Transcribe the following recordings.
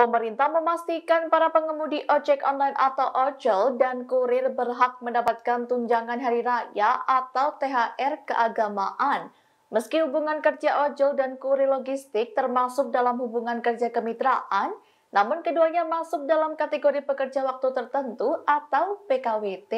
Pemerintah memastikan para pengemudi ojek online atau ojol dan kurir berhak mendapatkan tunjangan hari raya atau THR keagamaan. Meski hubungan kerja ojol dan kurir logistik termasuk dalam hubungan kerja kemitraan, namun keduanya masuk dalam kategori pekerja waktu tertentu atau PKWT.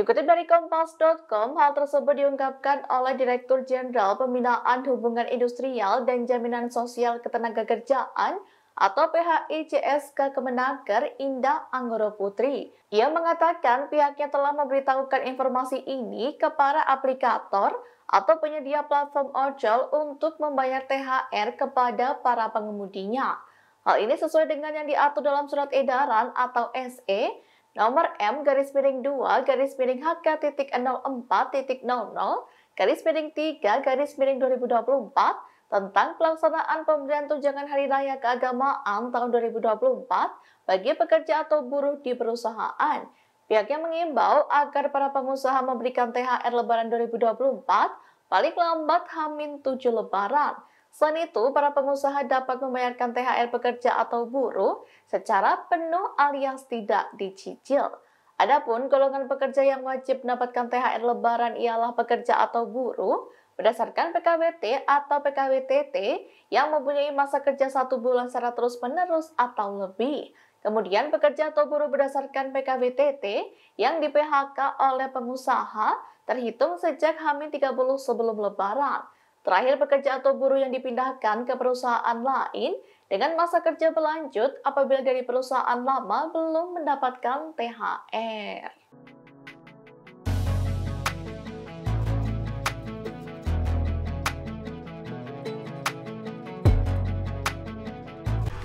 Dikutip dari Kompas.com, hal tersebut diungkapkan oleh Direktur Jenderal Pembinaan Hubungan Industrial dan Jaminan Sosial Ketenagakerjaan atau PHI CSK Kemenaker Indah Anggoro Putri. Ia mengatakan pihaknya telah memberitahukan informasi ini kepada aplikator atau penyedia platform ojol untuk membayar THR kepada para pengemudinya. Hal ini sesuai dengan yang diatur dalam surat edaran atau SE nomor M garis miring 2 garis miring HK titik titik garis miring 3 garis miring 2024 tentang pelaksanaan pemberian tunjangan hari raya keagamaan tahun 2024 bagi pekerja atau buruh di perusahaan. Pihaknya mengimbau agar para pengusaha memberikan THR Lebaran 2024 paling lambat Hamin 7 Lebaran. Selain itu, para pengusaha dapat membayarkan THR pekerja atau buruh secara penuh alias tidak dicicil. Adapun golongan pekerja yang wajib mendapatkan THR lebaran ialah pekerja atau buruh Berdasarkan PKWT atau PKWTT yang mempunyai masa kerja satu bulan secara terus-menerus atau lebih, Kemudian pekerja atau buruh berdasarkan PKWTT yang di PHK oleh pengusaha terhitung sejak hamil 30 sebelum lebaran. Terakhir pekerja atau buruh yang dipindahkan ke perusahaan lain dengan masa kerja berlanjut apabila dari perusahaan lama belum mendapatkan THR.